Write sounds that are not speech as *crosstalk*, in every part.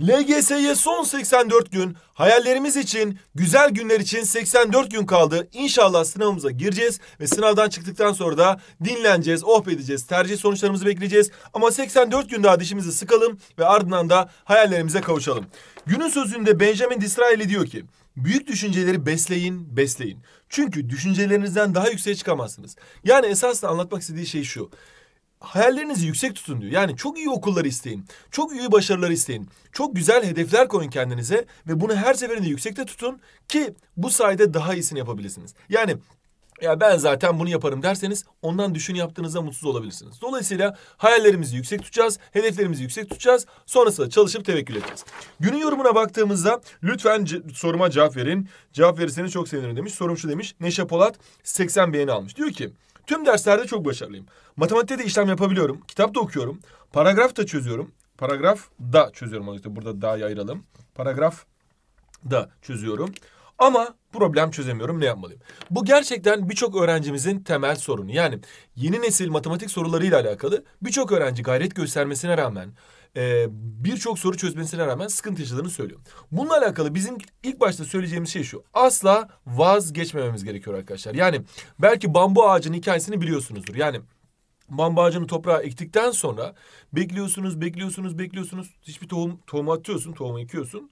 LGS'ye son 84 gün, hayallerimiz için, güzel günler için 84 gün kaldı. İnşallah sınavımıza gireceğiz ve sınavdan çıktıktan sonra da dinleneceğiz, oh edeceğiz, tercih sonuçlarımızı bekleyeceğiz. Ama 84 gün daha dişimizi sıkalım ve ardından da hayallerimize kavuşalım. Günün sözünde Benjamin Disraeli diyor ki, Büyük düşünceleri besleyin, besleyin. Çünkü düşüncelerinizden daha yükseğe çıkamazsınız. Yani esasında anlatmak istediği şey şu hayallerinizi yüksek tutun diyor. Yani çok iyi okullar isteyin. Çok iyi başarılar isteyin. Çok güzel hedefler koyun kendinize ve bunu her seferinde yüksekte tutun ki bu sayede daha iyisini yapabilirsiniz. Yani ya ben zaten bunu yaparım derseniz ondan düşün yaptığınızda mutsuz olabilirsiniz. Dolayısıyla hayallerimizi yüksek tutacağız, hedeflerimizi yüksek tutacağız. Sonrasında çalışıp tevekkül edeceğiz. Günün yorumuna baktığımızda lütfen soruma cevap verin. Cevap verirseniz çok sevinirim demiş. Sorum şu demiş. Neşe Polat 80 beğeni almış. Diyor ki Tüm derslerde çok başarılıyım. Matematikte de işlem yapabiliyorum. Kitap da okuyorum. Paragraf da çözüyorum. Paragraf da çözüyorum. Burada da'yı ayıralım. Paragraf da çözüyorum. Ama problem çözemiyorum ne yapmalıyım? Bu gerçekten birçok öğrencimizin temel sorunu. Yani yeni nesil matematik sorularıyla alakalı birçok öğrenci gayret göstermesine rağmen e, birçok soru çözmesine rağmen sıkıntı yaşadığını söylüyor. Bununla alakalı bizim ilk başta söyleyeceğimiz şey şu. Asla vazgeçmememiz gerekiyor arkadaşlar. Yani belki bambu ağacının hikayesini biliyorsunuzdur. Yani bambu ağacını toprağa ektikten sonra bekliyorsunuz, bekliyorsunuz, bekliyorsunuz. Hiçbir tohum, tohum atıyorsun, tohumu ekiyorsun.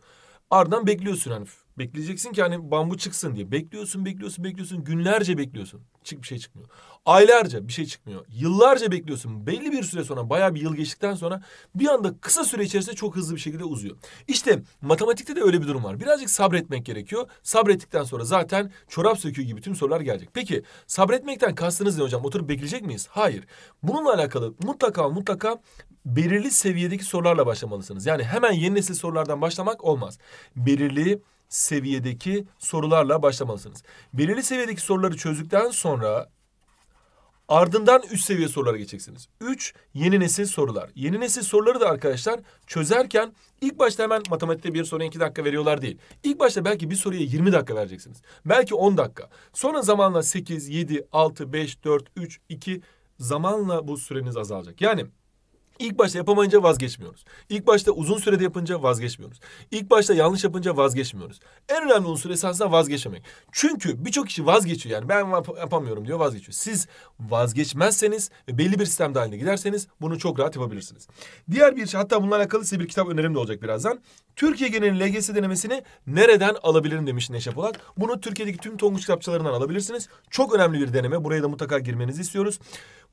Ardından bekliyorsun hani Bekleyeceksin ki hani bambu çıksın diye. Bekliyorsun, bekliyorsun, bekliyorsun. Günlerce bekliyorsun. Çık bir şey çıkmıyor. Aylarca bir şey çıkmıyor. Yıllarca bekliyorsun. Belli bir süre sonra bayağı bir yıl geçtikten sonra bir anda kısa süre içerisinde çok hızlı bir şekilde uzuyor. İşte matematikte de öyle bir durum var. Birazcık sabretmek gerekiyor. Sabrettikten sonra zaten çorap söküğü gibi tüm sorular gelecek. Peki sabretmekten kastınız ne hocam? Oturup bekleyecek miyiz? Hayır. Bununla alakalı mutlaka mutlaka belirli seviyedeki sorularla başlamalısınız. Yani hemen yeni nesil sorulardan başlamak olmaz. Belirli seviyedeki sorularla başlamalısınız. Belirli seviyedeki soruları çözdükten sonra ardından üst seviye sorulara geçeceksiniz. Üç yeni nesil sorular. Yeni nesil soruları da arkadaşlar çözerken ilk başta hemen matematikte bir soruya iki dakika veriyorlar değil. İlk başta belki bir soruya yirmi dakika vereceksiniz. Belki on dakika. Sonra zamanla sekiz, yedi, altı, beş, dört, üç, iki zamanla bu süreniz azalacak. Yani İlk başta yapamayınca vazgeçmiyoruz. İlk başta uzun sürede yapınca vazgeçmiyoruz. İlk başta yanlış yapınca vazgeçmiyoruz. En önemli unsur esasında vazgeçemek. Çünkü birçok kişi vazgeçiyor yani ben yapamıyorum diyor vazgeçiyor. Siz vazgeçmezseniz ve belli bir sistem haline giderseniz bunu çok rahat yapabilirsiniz. Diğer bir şey hatta bununla alakalı size bir kitap önerim de olacak birazdan. Türkiye genelinin LGS denemesini nereden alabilirim demiş Neşe Polat. Bunu Türkiye'deki tüm Tonguç kitapçılarından alabilirsiniz. Çok önemli bir deneme. Buraya da mutlaka girmenizi istiyoruz.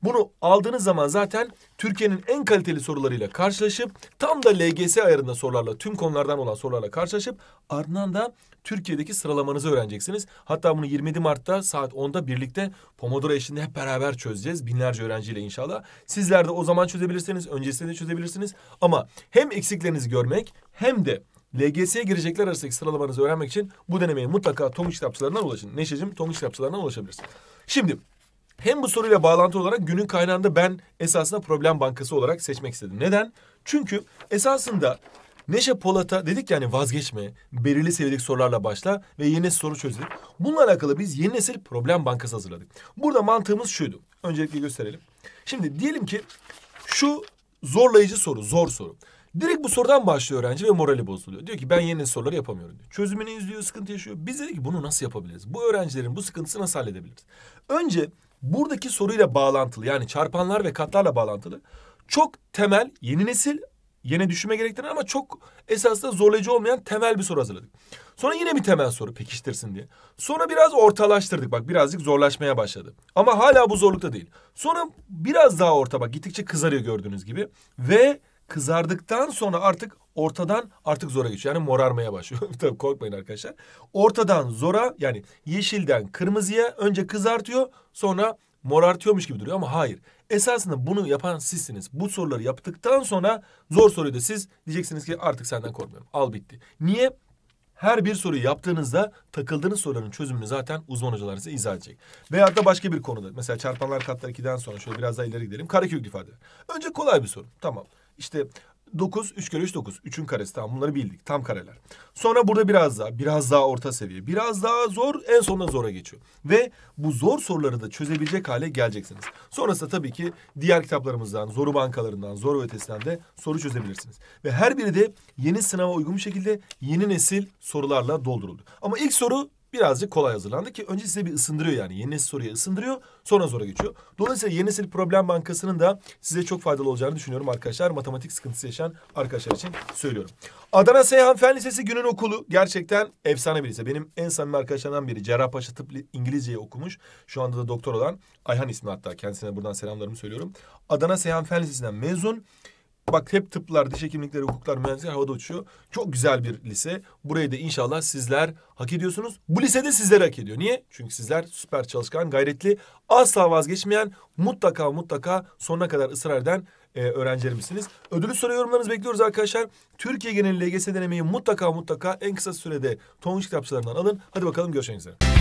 Bunu aldığınız zaman zaten Türkiye'nin en kaliteli sorularıyla karşılaşıp tam da LGS ayarında sorularla tüm konulardan olan sorularla karşılaşıp ardından da Türkiye'deki sıralamanızı öğreneceksiniz. Hatta bunu 27 Mart'ta saat 10'da birlikte Pomodoro eşliğinde hep beraber çözeceğiz. Binlerce öğrenciyle inşallah. Sizler de o zaman çözebilirsiniz, öncesinde de çözebilirsiniz. Ama hem eksiklerinizi görmek hem de LGS'ye girecekler arasındaki sıralamanızı öğrenmek için bu denemeyi mutlaka Tom kitapçılarından ulaşın. Neşe'cim Tom kitapçılarından ulaşabilirsin. Şimdi hem bu soruyla bağlantılı olarak günün kaynağında ben esasında problem bankası olarak seçmek istedim. Neden? Çünkü esasında Neşe Polat'a dedik yani vazgeçme, belirli seviyedeki sorularla başla ve yeni soru çözelim. Bununla alakalı biz yeni nesil problem bankası hazırladık. Burada mantığımız şuydu. Öncelikle gösterelim. Şimdi diyelim ki şu zorlayıcı soru, zor soru. Direkt bu sorudan başlıyor öğrenci ve morali bozuluyor. Diyor ki ben yeni soruları yapamıyorum diyor. Çözümünü izliyor, sıkıntı yaşıyor. Biz dedik ki bunu nasıl yapabiliriz? Bu öğrencilerin bu sıkıntısı nasıl halledebiliriz? Önce buradaki soruyla bağlantılı yani çarpanlar ve katlarla bağlantılı çok temel yeni nesil yeni düşünme gerektiren ama çok esasında zorlayıcı olmayan temel bir soru hazırladık. Sonra yine bir temel soru pekiştirsin diye. Sonra biraz ortalaştırdık bak birazcık zorlaşmaya başladı. Ama hala bu zorlukta değil. Sonra biraz daha orta bak gittikçe kızarıyor gördüğünüz gibi. Ve Kızardıktan sonra artık ortadan artık zora geçiyor. Yani morarmaya başlıyor. *laughs* Tabii korkmayın arkadaşlar. Ortadan zora yani yeşilden kırmızıya önce kızartıyor sonra morartıyormuş gibi duruyor ama hayır. Esasında bunu yapan sizsiniz. Bu soruları yaptıktan sonra zor soruyu da siz diyeceksiniz ki artık senden korkmuyorum. Al bitti. Niye? Her bir soruyu yaptığınızda takıldığınız soruların çözümünü zaten uzman hocalar size izah edecek. Veyahut da başka bir konuda. Mesela çarpanlar katlar 2'den sonra şöyle biraz daha ileri gidelim. Karekök ifade. Önce kolay bir soru. Tamam. İşte 9, 3 kere 3, 9. 3'ün karesi tamam bunları bildik. Tam kareler. Sonra burada biraz daha, biraz daha orta seviye. Biraz daha zor, en sonunda zora geçiyor. Ve bu zor soruları da çözebilecek hale geleceksiniz. Sonrasında tabii ki diğer kitaplarımızdan, zoru bankalarından, zor ötesinden de soru çözebilirsiniz. Ve her biri de yeni sınava uygun bir şekilde yeni nesil sorularla dolduruldu. Ama ilk soru birazcık kolay hazırlandı ki önce size bir ısındırıyor yani. Yeni nesil soruya ısındırıyor sonra zora geçiyor. Dolayısıyla yeni nesil problem bankasının da size çok faydalı olacağını düşünüyorum arkadaşlar. Matematik sıkıntısı yaşayan arkadaşlar için söylüyorum. Adana Seyhan Fen Lisesi günün okulu gerçekten efsane bir lise. Benim en samimi arkadaşlarımdan biri Cerrahpaşa Tıp İngilizceyi okumuş. Şu anda da doktor olan Ayhan ismi hatta kendisine buradan selamlarımı söylüyorum. Adana Seyhan Fen Lisesi'nden mezun. Bak hep tıplar, diş hekimlikleri, hukuklar, mühendisler havada uçuyor. Çok güzel bir lise. Burayı da inşallah sizler hak ediyorsunuz. Bu lisede sizler hak ediyor. Niye? Çünkü sizler süper çalışkan, gayretli, asla vazgeçmeyen, mutlaka mutlaka sonuna kadar ısrar eden e, öğrencilerimizsiniz. Ödülü soru yorumlarınızı bekliyoruz arkadaşlar. Türkiye genelinde LGS denemeyi mutlaka mutlaka en kısa sürede Tonguç kitapçılarından alın. Hadi bakalım görüşmek üzere.